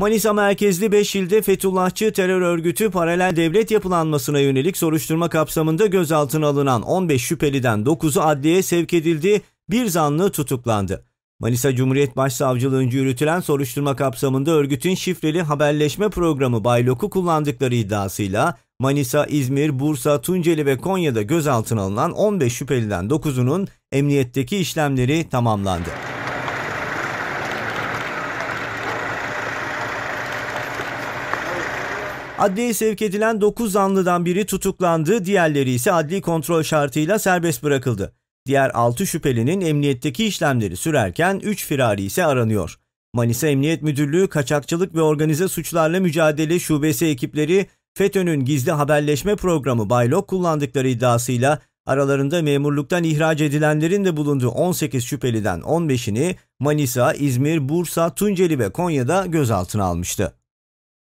Manisa merkezli 5 ilde Fethullahçı terör örgütü paralel devlet yapılanmasına yönelik soruşturma kapsamında gözaltına alınan 15 şüpheliden 9'u adliye sevk edildi, bir zanlı tutuklandı. Manisa Cumhuriyet Başsavcılığı'nca yürütülen soruşturma kapsamında örgütün şifreli haberleşme programı Baylok'u kullandıkları iddiasıyla Manisa, İzmir, Bursa, Tunceli ve Konya'da gözaltına alınan 15 şüpheliden 9'unun emniyetteki işlemleri tamamlandı. Adliyeye sevk edilen 9 zanlıdan biri tutuklandı, diğerleri ise adli kontrol şartıyla serbest bırakıldı. Diğer 6 şüphelinin emniyetteki işlemleri sürerken 3 firari ise aranıyor. Manisa Emniyet Müdürlüğü Kaçakçılık ve Organize Suçlarla Mücadele Şubesi ekipleri FETÖ'nün gizli haberleşme programı Baylok kullandıkları iddiasıyla aralarında memurluktan ihraç edilenlerin de bulunduğu 18 şüpheliden 15'ini Manisa, İzmir, Bursa, Tunceli ve Konya'da gözaltına almıştı.